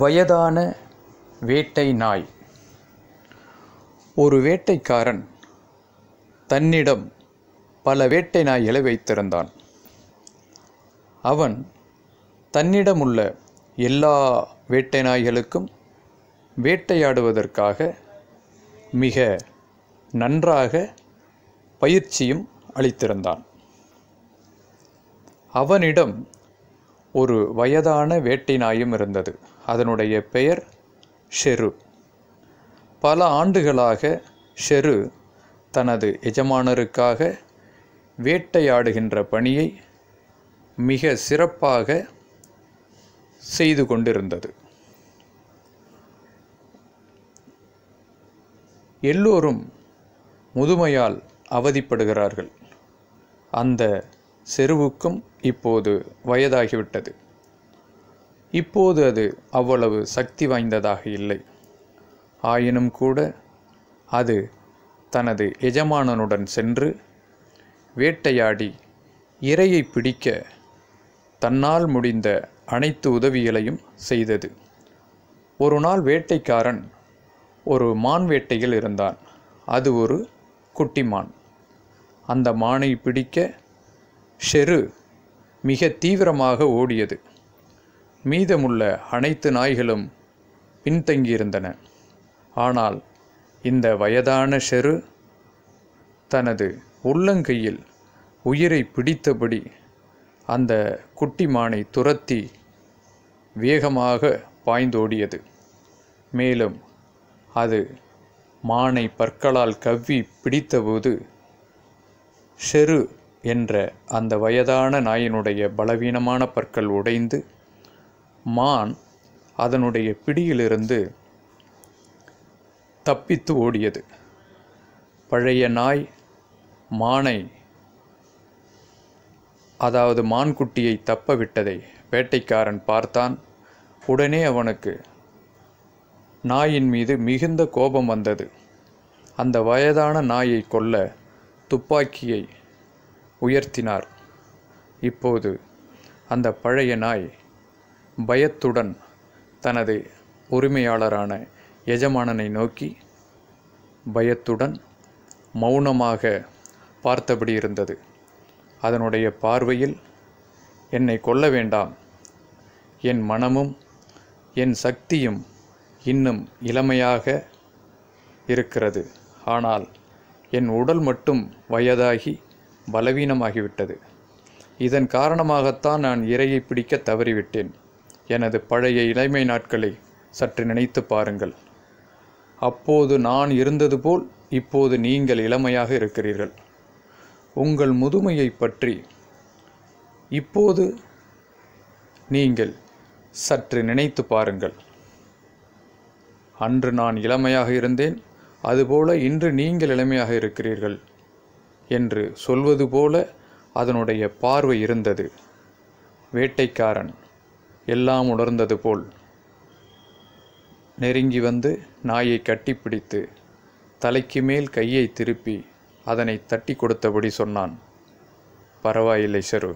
வயதான வேட்டை நாய் ஒரு வேட்டைக்காரன் தன்னிடம் பல வேட்டை நாய்களை வைத்திருந்தான் அவன் தன்னிடம் உள்ள எல்லா வேட்டை நாய்களுக்கும் வேட்டையாடுவதற்காக மிக நன்றாக பயிற்சியும் அளித்திருந்தான் அவனிடம் ஒரு வயதான வேட்டை நாயும் இருந்தது அதனுடைய பெயர் ஷெரு பல ஆண்டுகளாக ஷெரு தனது எஜமானருக்காக வேட்டையாடுகின்ற பணியை மிக சிறப்பாக செய்து கொண்டிருந்தது எல்லோரும் முதுமையால் அவதிப்படுகிறார்கள் அந்த செருவுக்கும் இப்போது வயதாகிவிட்டது இப்போது அது அவ்வளவு சக்தி வாய்ந்ததாக இல்லை ஆயினும் கூட அது தனது எஜமானனுடன் சென்று வேட்டையாடி இரையை பிடிக்க தன்னால் முடிந்த அனைத்து உதவிகளையும் செய்தது ஒரு நாள் வேட்டைக்காரன் ஒரு மான் வேட்டையில் இருந்தான் அது ஒரு குட்டி மான் அந்த மானை பிடிக்க ஷெரு மிக தீவிரமாக ஓடியது மீதமுள்ள அனைத்து நாய்களும் பின்தங்கியிருந்தன ஆனால் இந்த வயதான ஷெரு தனது உள்ளங்கையில் உயிரை பிடித்தபடி அந்த குட்டி மானை துரத்தி வேகமாக பாய்ந்தோடியது மேலும் அது மானை பற்களால் கவ்வி பிடித்தபோது ஷெரு என்ற அந்த வயதான நாயினுடைய பலவீனமான பற்கள் உடைந்து மான் அதனுடைய பிடியிலிருந்து தப்பித்து ஓடியது பழைய நாய் மானை அதாவது மான்குட்டியை தப்ப விட்டதை வேட்டைக்காரன் பார்த்தான் உடனே அவனுக்கு நாயின் மீது மிகுந்த கோபம் வந்தது அந்த வயதான நாயை கொல்ல துப்பாக்கியை உயர்த்தினார் இப்போது அந்த பழைய நாய் பயத்துடன் தனது உரிமையாளரான எஜமானனை நோக்கி பயத்துடன் மௌனமாக பார்த்தபடி இருந்தது அதனுடைய பார்வையில் என்னை கொல்ல வேண்டாம் என் மனமும் என் சக்தியும் இன்னும் இளமையாக இருக்கிறது ஆனால் என் உடல் மட்டும் வயதாகி பலவீனமாகிவிட்டது இதன் காரணமாகத்தான் நான் இறையை பிடிக்க தவறிவிட்டேன் எனது பழைய இளமை நாட்களை சற்று நினைத்து பாருங்கள் அப்போது நான் இருந்தது போல் இப்போது நீங்கள் இளமையாக இருக்கிறீர்கள் உங்கள் முதுமையை பற்றி இப்போது நீங்கள் சற்று நினைத்து பாருங்கள் அன்று நான் இளமையாக இருந்தேன் அதுபோல இன்று நீங்கள் இளமையாக இருக்கிறீர்கள் என்று சொல்வது போல அதனுடைய பார்வை இருந்தது வேட்டைக்காரன் எல்லாம் உணர்ந்தது போல் நெருங்கி வந்து நாயை கட்டிப்பிடித்து தலைக்கு மேல் கையை திருப்பி அதனை தட்டி கொடுத்தபடி சொன்னான் பரவாயில்லை சரு